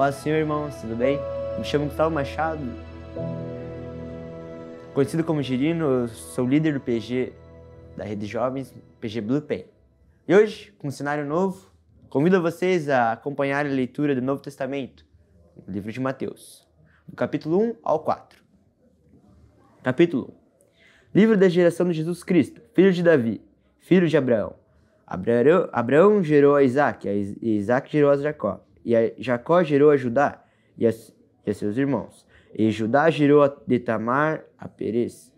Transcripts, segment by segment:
Paz Senhor, irmãos, tudo bem? Me chamo Gustavo Machado, conhecido como Girino, sou líder do PG da Rede Jovens, PG Blue Pen. E hoje, com um cenário novo, convido vocês a acompanhar a leitura do Novo Testamento, no livro de Mateus, do capítulo 1 ao 4. Capítulo 1. Livro da geração de Jesus Cristo, filho de Davi, filho de Abraão. Abraão, Abraão gerou a Isaac, e Isaac gerou a Jacó. E Jacó gerou a Judá e a, e a seus irmãos. E Judá gerou a Tamar a Perez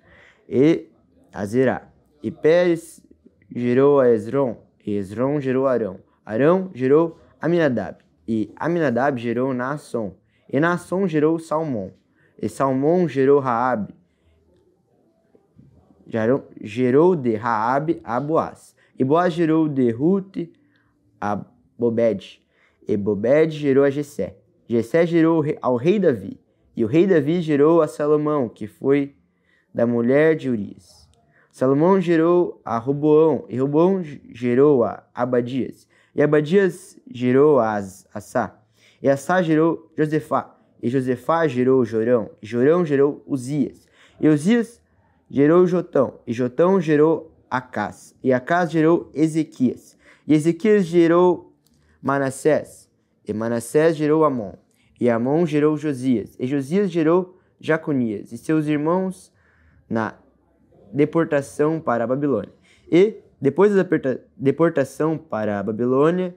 e a Zerá. E Pérez gerou a Esron, e Esron gerou Arão. Arão gerou Aminadab, e Aminadab gerou Naasson. E Naasson gerou Salmão, e Salmão gerou Raabe. Gerou, gerou de Raabe a Boaz. E Boaz gerou de Ruth a Bobed. Ebobed gerou a Jessé. Jessé gerou ao rei Davi. E o rei Davi gerou a Salomão, que foi da mulher de Urias. Salomão gerou a Roboão, e Roboão gerou a Abadias. E Abadias gerou a Assá. E Assá gerou Josefá. E Josefá gerou Jorão. E Jorão gerou Uzias. E Uzias gerou Jotão. E Jotão gerou Acás. E Acás gerou Ezequias. E Ezequias gerou Manassés. E Manassés gerou Amon. E Amon gerou Josias. E Josias gerou Jaconias. E seus irmãos na deportação para a Babilônia. E, depois da deportação para a Babilônia,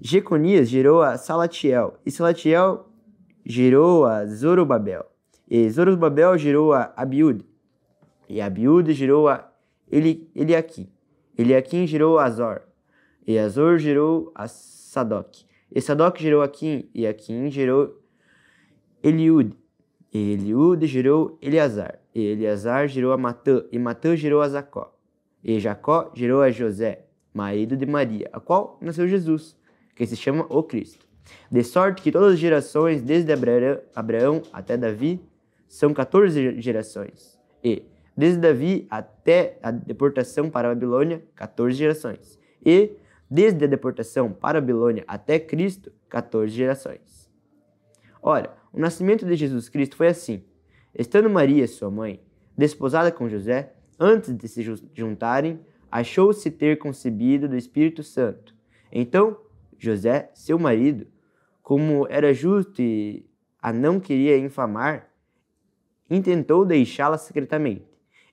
Jeconias gerou a Salatiel. E Salatiel gerou a Zorobabel. E Zorobabel gerou a Abiúde. E Abiúde gerou a Eliakim. Eliakim gerou a Azor. E Azor gerou a Sadoc. E Sadoc gerou Akin e Akin gerou Eliud. E Eliud gerou Eleazar. E Eleazar gerou a Matã, e Matã gerou a Jacó. E Jacó gerou a José, marido de Maria, a qual nasceu Jesus, que se chama o Cristo. De sorte que todas as gerações, desde Abraão até Davi, são 14 gerações. E desde Davi até a deportação para a Babilônia, 14 gerações. E desde a deportação para a Babilônia até Cristo, 14 gerações. Ora, o nascimento de Jesus Cristo foi assim. Estando Maria, sua mãe, desposada com José, antes de se juntarem, achou-se ter concebido do Espírito Santo. Então, José, seu marido, como era justo e a não queria infamar, intentou deixá-la secretamente.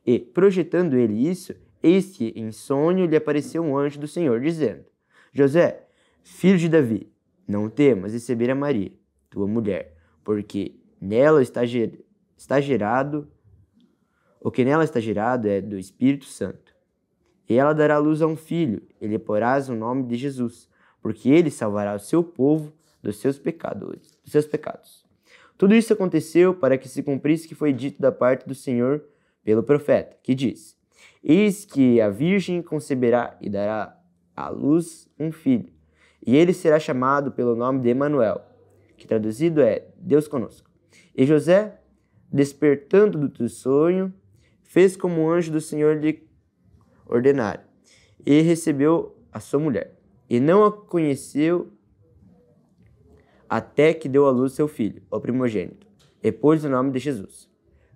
E, projetando ele isso, Eis que, em sonho, lhe apareceu um anjo do Senhor, dizendo: José, filho de Davi, não temas receber a Maria, tua mulher, porque nela está, ger está gerado. O que nela está gerado é do Espírito Santo. E ela dará luz a um filho, e lhe porás o nome de Jesus, porque ele salvará o seu povo dos seus pecadores, dos seus pecados. Tudo isso aconteceu para que se cumprisse o que foi dito da parte do Senhor pelo profeta, que diz: Eis que a virgem conceberá e dará à luz um filho, e ele será chamado pelo nome de Emanuel, que traduzido é Deus conosco. E José, despertando do sonho, fez como o anjo do Senhor lhe ordenara, e recebeu a sua mulher, e não a conheceu até que deu à luz seu filho, o primogênito, e pôs o nome de Jesus.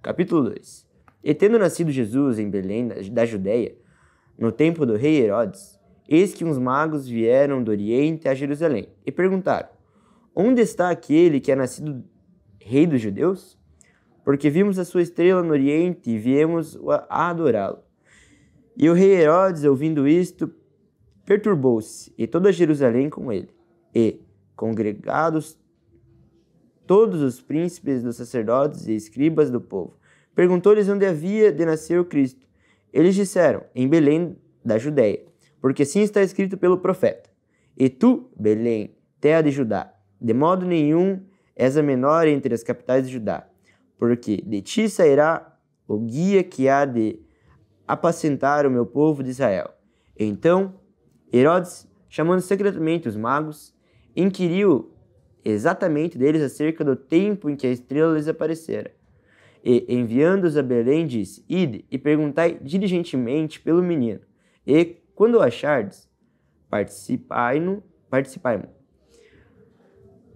Capítulo 2 e tendo nascido Jesus em Belém, da Judéia, no tempo do rei Herodes, eis que uns magos vieram do Oriente a Jerusalém e perguntaram: Onde está aquele que é nascido rei dos judeus? Porque vimos a sua estrela no Oriente e viemos a adorá-lo. E o rei Herodes, ouvindo isto, perturbou-se, e toda Jerusalém com ele. E, congregados todos os príncipes dos sacerdotes e escribas do povo, Perguntou-lhes onde havia de nascer o Cristo. Eles disseram: Em Belém da Judéia, porque assim está escrito pelo profeta: E tu, Belém, terra de Judá, de modo nenhum és a menor entre as capitais de Judá, porque de ti sairá o guia que há de apacentar o meu povo de Israel. Então, Herodes, chamando secretamente os magos, inquiriu exatamente deles acerca do tempo em que a estrela lhes aparecera. E, enviando-os a Belém, disse: Ide e perguntai diligentemente pelo menino. E, quando o achardes, participai-no, participai-mo,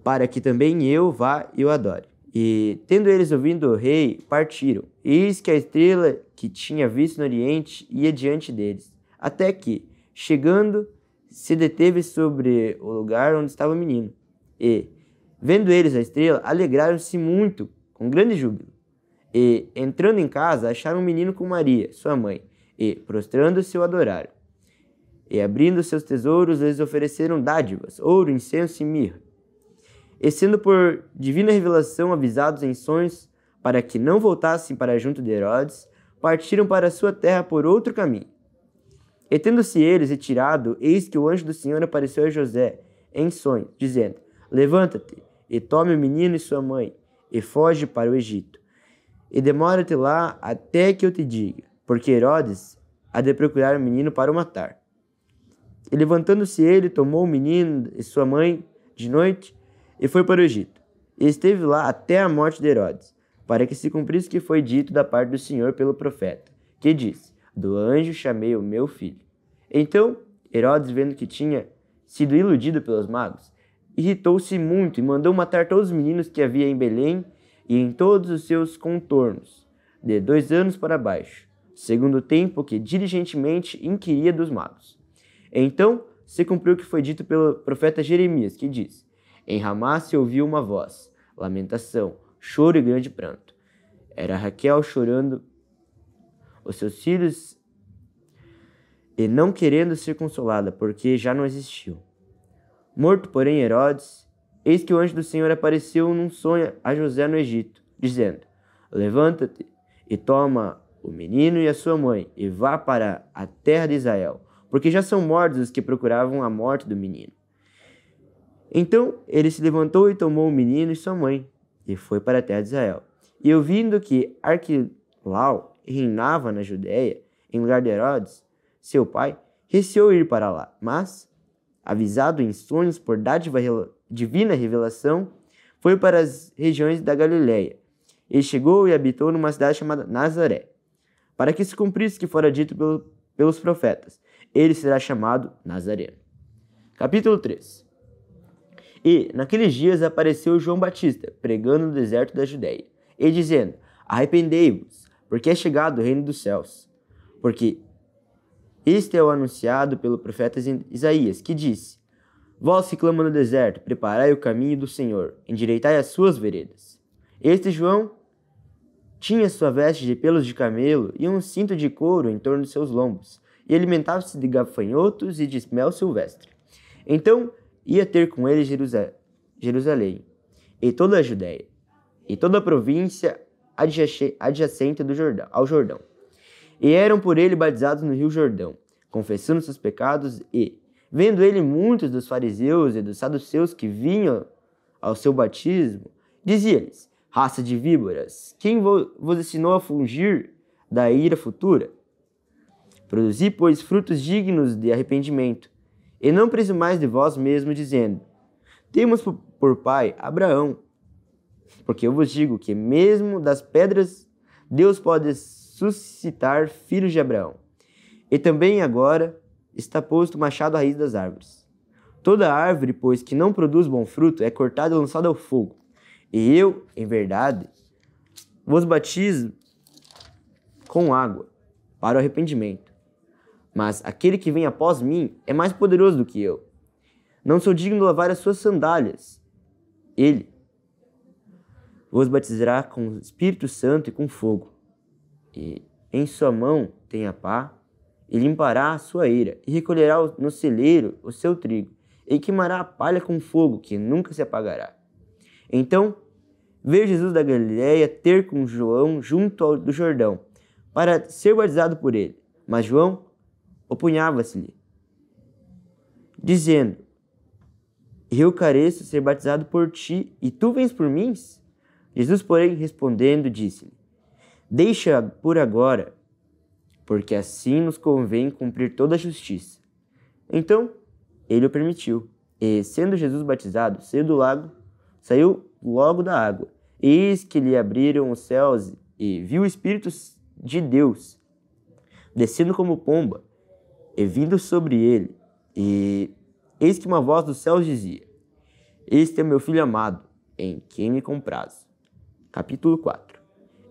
para que também eu vá e o adore. E, tendo eles ouvido o rei, partiram. Eis que a estrela que tinha visto no Oriente ia diante deles, até que, chegando, se deteve sobre o lugar onde estava o menino. E, vendo eles a estrela, alegraram-se muito, com grande júbilo. E, entrando em casa, acharam um menino com Maria, sua mãe, e, prostrando-se, o adoraram. E, abrindo seus tesouros, eles ofereceram dádivas, ouro, incenso e mirra. E, sendo por divina revelação avisados em sonhos para que não voltassem para junto de Herodes, partiram para sua terra por outro caminho. E, tendo-se eles retirado, eis que o anjo do Senhor apareceu a José, em sonho, dizendo: Levanta-te, e tome o menino e sua mãe, e foge para o Egito e demora-te lá até que eu te diga, porque Herodes há de procurar o menino para o matar. E levantando-se ele, tomou o menino e sua mãe de noite e foi para o Egito. E esteve lá até a morte de Herodes, para que se cumprisse o que foi dito da parte do Senhor pelo profeta, que disse: Do anjo chamei o meu filho. Então Herodes, vendo que tinha sido iludido pelos magos, irritou-se muito e mandou matar todos os meninos que havia em Belém e em todos os seus contornos, de dois anos para baixo, segundo o tempo que diligentemente inquiria dos magos. Então se cumpriu o que foi dito pelo profeta Jeremias, que diz: Em Ramá se ouviu uma voz, lamentação, choro e grande pranto. Era Raquel chorando os seus filhos e não querendo ser consolada, porque já não existiu. Morto, porém, Herodes, Eis que o anjo do Senhor apareceu num sonho a José no Egito, dizendo: Levanta-te e toma o menino e a sua mãe e vá para a terra de Israel, porque já são mortos os que procuravam a morte do menino. Então ele se levantou e tomou o menino e sua mãe e foi para a terra de Israel. E ouvindo que Arquilau reinava na Judéia, em lugar de Herodes, seu pai, receou ir para lá, mas, avisado em sonhos por dádiva divina revelação, foi para as regiões da Galiléia e chegou e habitou numa cidade chamada Nazaré, para que se cumprisse o que fora dito pelo, pelos profetas. Ele será chamado Nazareno. Capítulo 3 E, naqueles dias, apareceu João Batista, pregando no deserto da Judéia, e dizendo: Arrependei-vos, porque é chegado o reino dos céus. Porque este é o anunciado pelo profeta Isaías, que disse: Vós se clama no deserto, preparai o caminho do Senhor, endireitai as suas veredas. Este João tinha sua veste de pelos de camelo e um cinto de couro em torno de seus lombos, e alimentava-se de gafanhotos e de mel silvestre. Então ia ter com ele Jerusalém, e toda a Judéia, e toda a província adjacente do Jordão, ao Jordão. E eram por ele batizados no rio Jordão, confessando seus pecados e, Vendo ele muitos dos fariseus e dos saduceus que vinham ao seu batismo, dizia-lhes: Raça de víboras, quem vos ensinou a fugir da ira futura? Produzi, pois, frutos dignos de arrependimento, e não mais de vós mesmo, dizendo: Temos por pai Abraão. Porque eu vos digo que, mesmo das pedras, Deus pode suscitar filhos de Abraão. E também agora está posto o machado à raiz das árvores. Toda árvore, pois, que não produz bom fruto é cortada e lançada ao fogo. E eu, em verdade, vos batizo com água para o arrependimento. Mas aquele que vem após mim é mais poderoso do que eu. Não sou digno de lavar as suas sandálias. Ele vos batizará com o Espírito Santo e com fogo. E em sua mão tem a pá e limpará a sua eira, e recolherá no celeiro o seu trigo, e queimará a palha com fogo, que nunca se apagará. Então veio Jesus da Galiléia ter com João junto ao do Jordão, para ser batizado por ele. Mas João opunhava-se-lhe, dizendo: Eu careço ser batizado por ti, e tu vens por mim? Jesus, porém, respondendo, disse-lhe: Deixa por agora, porque assim nos convém cumprir toda a justiça. Então, ele o permitiu. E, sendo Jesus batizado, saiu do lago, saiu logo da água. Eis que lhe abriram os céus e viu o Espírito de Deus descendo como pomba e vindo sobre ele. E eis que uma voz dos céus dizia: Este é meu filho amado, em quem me comprazo. Capítulo 4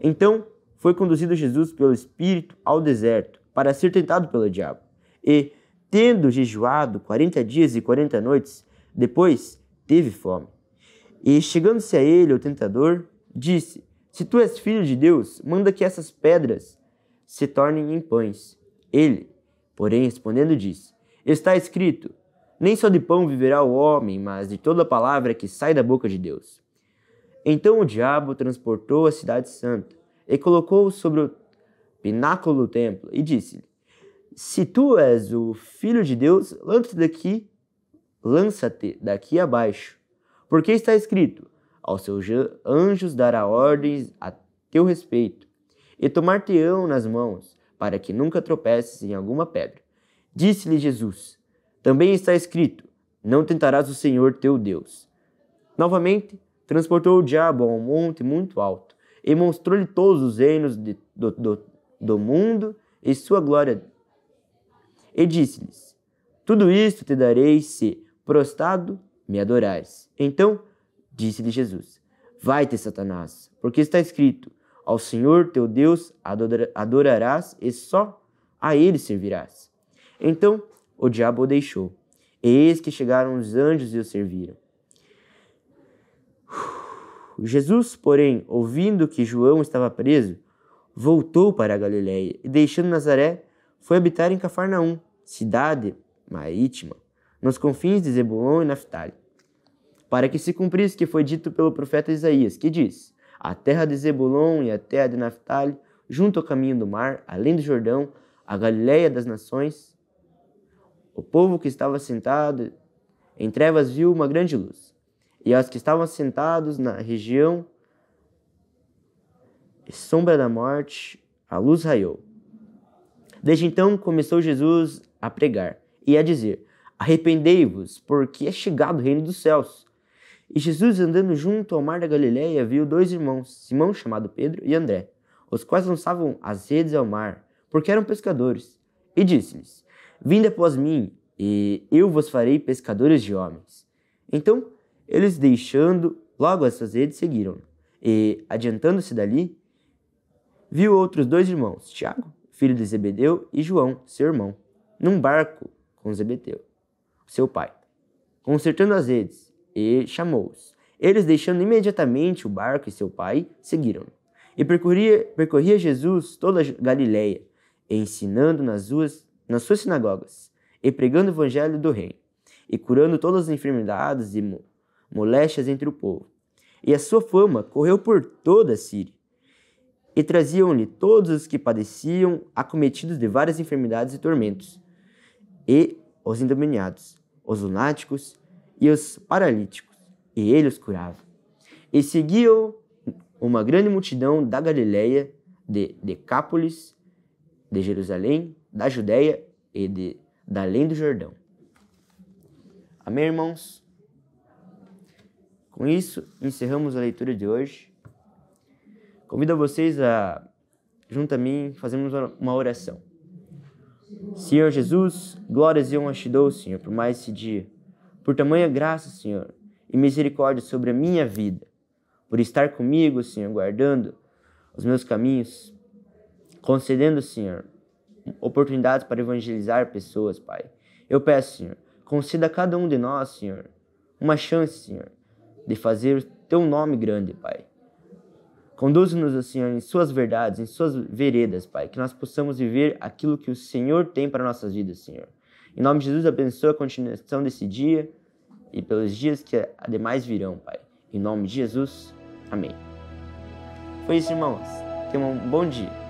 Então foi conduzido Jesus pelo Espírito ao deserto para ser tentado pelo diabo. E, tendo jejuado quarenta dias e quarenta noites, depois teve fome. E, chegando-se a ele, o tentador, disse: Se tu és filho de Deus, manda que essas pedras se tornem em pães. Ele, porém, respondendo, disse: Está escrito: Nem só de pão viverá o homem, mas de toda palavra que sai da boca de Deus. Então o diabo transportou a cidade santa e colocou-o sobre o pináculo do templo e disse-lhe: Se tu és o filho de Deus, lança-te daqui, lança-te daqui abaixo, porque está escrito: Aos seus anjos dará ordens a teu respeito, e tomar-te-ão nas mãos, para que nunca tropeces em alguma pedra. Disse-lhe Jesus: Também está escrito: Não tentarás o Senhor teu Deus. Novamente, transportou o diabo a um monte muito alto e mostrou-lhe todos os reinos de, do, do, do mundo e sua glória. E disse-lhes: Tudo isto te darei se, prostrado, me adorares. Então disse-lhe Jesus: Vai-te, Satanás, porque está escrito: Ao Senhor teu Deus adorarás e só a ele servirás. Então o diabo o deixou. E eis que chegaram os anjos e o serviram. Jesus, porém, ouvindo que João estava preso, voltou para a Galiléia e, deixando Nazaré, foi habitar em Cafarnaum, cidade marítima, nos confins de Zebulon e Naphtali, para que se cumprisse o que foi dito pelo profeta Isaías, que diz: A terra de Zebulon e a terra de Naphtali, junto ao caminho do mar, além do Jordão, a Galiléia das nações, o povo que estava sentado em trevas viu uma grande luz e aos que estavam sentados na região sombra da morte, a luz raiou. Desde então começou Jesus a pregar e a dizer: Arrependei-vos, porque é chegado o reino dos céus. E Jesus, andando junto ao mar da Galileia, viu dois irmãos, Simão, chamado Pedro, e André, os quais lançavam as redes ao mar, porque eram pescadores. E disse-lhes: Vinde após mim, e eu vos farei pescadores de homens. Então eles, deixando logo essas redes, seguiram-no. E, adiantando-se dali, viu outros dois irmãos, Tiago, filho de Zebedeu, e João, seu irmão, num barco com Zebedeu, seu pai, consertando as redes, e chamou-os. Eles, deixando imediatamente o barco e seu pai, seguiram-no. E percorria, percorria Jesus toda a Galileia, ensinando nas suas, nas suas sinagogas, e pregando o evangelho do reino, e curando todas as enfermidades e moléstias entre o povo. E a sua fama correu por toda a Síria. E traziam-lhe todos os que padeciam, acometidos de várias enfermidades e tormentos, e os endemoniados, os lunáticos e os paralíticos, e ele os curava. E seguiu uma grande multidão da Galileia, de Decápolis, de Jerusalém, da Judéia e de, da além do Jordão. Amém, irmãos? Com isso, encerramos a leitura de hoje. Convido vocês a, junto a mim, fazermos uma oração. Senhor Jesus, glórias e honras te dou, Senhor, por mais esse dia, por tamanha graça, Senhor, e misericórdia sobre a minha vida, por estar comigo, Senhor, guardando os meus caminhos, concedendo, Senhor, oportunidades para evangelizar pessoas, Pai. Eu peço, Senhor, conceda a cada um de nós, Senhor, uma chance, Senhor, de fazer teu nome grande, Pai. Conduze-nos, Senhor, em suas verdades, em suas veredas, Pai, que nós possamos viver aquilo que o Senhor tem para nossas vidas, Senhor. Em nome de Jesus, abençoa a continuação desse dia e pelos dias que ademais virão, Pai. Em nome de Jesus, amém. Foi isso, irmãos. Tenham um bom dia.